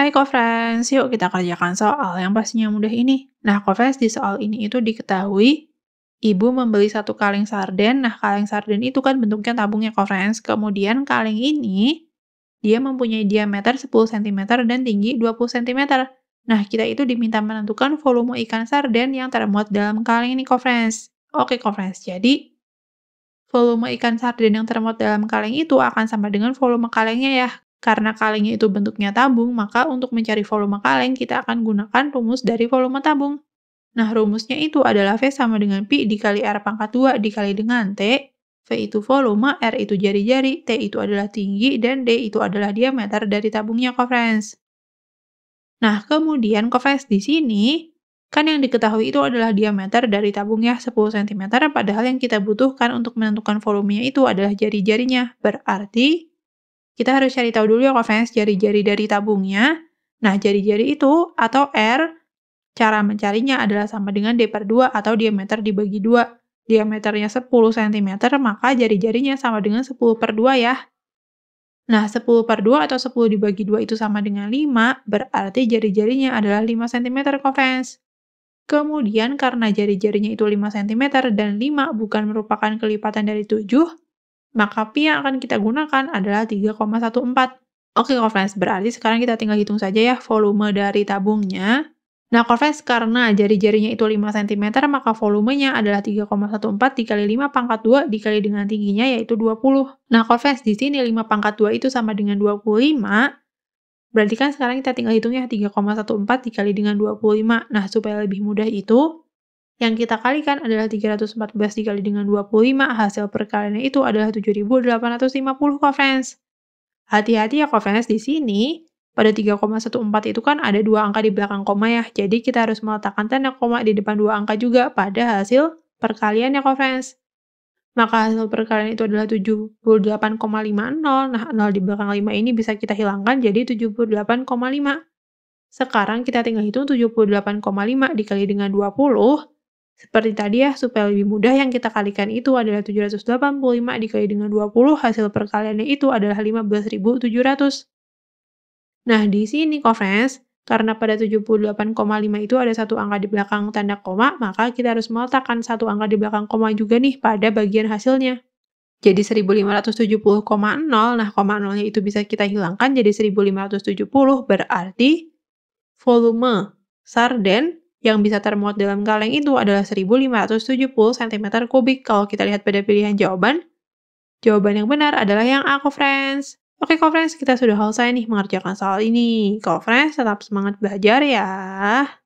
Hai Kofrens, yuk kita kerjakan soal yang pastinya mudah ini. Nah, Kofrens di soal ini itu diketahui ibu membeli satu kaleng sarden. Nah, kaleng sarden itu kan bentuknya tabungnya Kofrens. Kemudian kaleng ini dia mempunyai diameter 10 cm dan tinggi 20 cm. Nah, kita itu diminta menentukan volume ikan sarden yang termuat dalam kaleng ini Kofrens. Oke Kofrens, jadi volume ikan sarden yang termuat dalam kaleng itu akan sama dengan volume kalengnya ya. Karena kalengnya itu bentuknya tabung, maka untuk mencari volume kaleng kita akan gunakan rumus dari volume tabung. Nah, rumusnya itu adalah V sama dengan Pi dikali R pangkat 2 dikali dengan T. V itu volume, R itu jari-jari, T itu adalah tinggi, dan D itu adalah diameter dari tabungnya Covrens. Nah, kemudian Covrens di sini, kan yang diketahui itu adalah diameter dari tabungnya 10 cm, padahal yang kita butuhkan untuk menentukan volumenya itu adalah jari-jarinya. Berarti, kita harus cari tahu dulu ya Covens jari-jari dari tabungnya. Nah, jari-jari itu atau R, cara mencarinya adalah sama dengan D per 2 atau diameter dibagi 2. Diameternya 10 cm, maka jari-jarinya sama dengan 10 per 2 ya. Nah, 10 per 2 atau 10 dibagi 2 itu sama dengan 5, berarti jari-jarinya adalah 5 cm, Covens. Kemudian karena jari-jarinya itu 5 cm dan 5 bukan merupakan kelipatan dari 7, maka pi yang akan kita gunakan adalah 3,14. Oke, Corflens, berarti sekarang kita tinggal hitung saja ya volume dari tabungnya. Nah, Corflens, karena jari-jarinya itu 5 cm, maka volumenya adalah 3,14 dikali 5 pangkat 2 dikali dengan tingginya yaitu 20. Nah, Corflens, di sini 5 pangkat 2 itu sama dengan 25, berarti kan sekarang kita tinggal hitung ya 3,14 dikali dengan 25. Nah, supaya lebih mudah itu, yang kita kalikan adalah 314 dikali dengan 25, hasil perkaliannya itu adalah 7850 kofrens. Hati-hati ya kofrens di sini, pada 3,14 itu kan ada dua angka di belakang koma ya, jadi kita harus meletakkan tanda koma di depan dua angka juga pada hasil perkalian ya kofrens. Maka hasil perkalian itu adalah 78,50, nah 0 di belakang 5 ini bisa kita hilangkan jadi 78,5. Sekarang kita tinggal hitung 78,5 dikali dengan 20, seperti tadi ya, supaya lebih mudah yang kita kalikan itu adalah 785 dikali dengan 20, hasil perkaliannya itu adalah 15.700. Nah, di sini conference, karena pada 78,5 itu ada satu angka di belakang tanda koma, maka kita harus meletakkan satu angka di belakang koma juga nih pada bagian hasilnya. Jadi 1570,0, nah koma nolnya itu bisa kita hilangkan jadi 1570 berarti volume sarden yang bisa termuat dalam kaleng itu adalah 1570 cm kubik. Kalau kita lihat pada pilihan jawaban, jawaban yang benar adalah yang A, friends. Oke, friends, kita sudah selesai nih mengerjakan soal ini. friends, tetap semangat belajar ya.